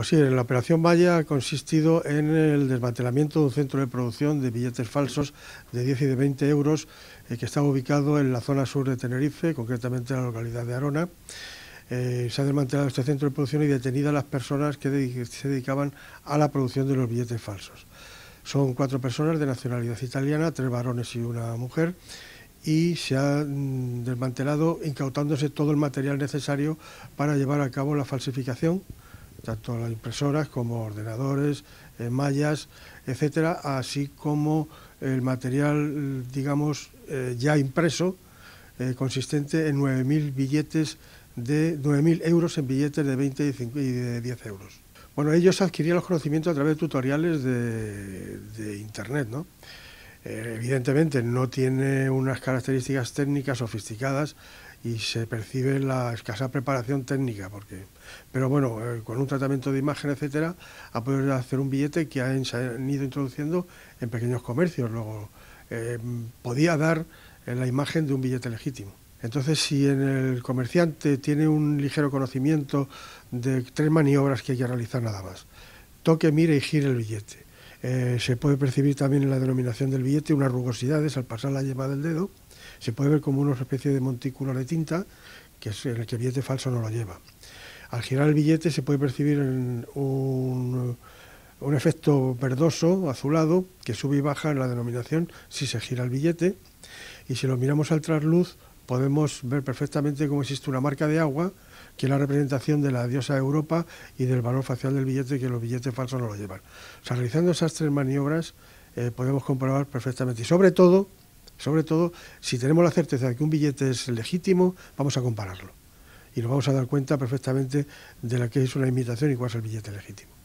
Pues sí, la operación Maya ha consistido en el desmantelamiento de un centro de producción de billetes falsos de 10 y de 20 euros eh, que estaba ubicado en la zona sur de Tenerife, concretamente en la localidad de Arona. Eh, se ha desmantelado este centro de producción y detenidas las personas que se dedicaban a la producción de los billetes falsos. Son cuatro personas de nacionalidad italiana, tres varones y una mujer, y se ha mm, desmantelado incautándose todo el material necesario para llevar a cabo la falsificación tanto las impresoras como ordenadores, eh, mallas, etcétera, así como el material, digamos, eh, ya impreso, eh, consistente en 9.000 billetes de euros en billetes de 20 y, de 10 euros. Bueno, ellos adquirían los conocimientos a través de tutoriales de, de Internet, ¿no? Eh, evidentemente no tiene unas características técnicas sofisticadas y se percibe la escasa preparación técnica, porque, pero bueno, eh, con un tratamiento de imagen, etcétera, ha podido hacer un billete que han, ido introduciendo en pequeños comercios. Luego eh, podía dar la imagen de un billete legítimo. Entonces, si en el comerciante tiene un ligero conocimiento de tres maniobras que hay que realizar nada más, toque, mire y gire el billete eh, se puede percibir también en la denominación del billete unas rugosidades al pasar la yema del dedo. Se puede ver como una especie de montículo de tinta, que es el que el billete falso no lo lleva. Al girar el billete se puede percibir un, un efecto verdoso, azulado, que sube y baja en la denominación si se gira el billete. Y si lo miramos al trasluz, podemos ver perfectamente cómo existe una marca de agua, que es la representación de la diosa Europa y del valor facial del billete, que los billetes falsos no lo llevan. O sea, realizando esas tres maniobras eh, podemos comprobar perfectamente. Y sobre todo, sobre todo, si tenemos la certeza de que un billete es legítimo, vamos a compararlo. Y nos vamos a dar cuenta perfectamente de la que es una imitación y cuál es el billete legítimo.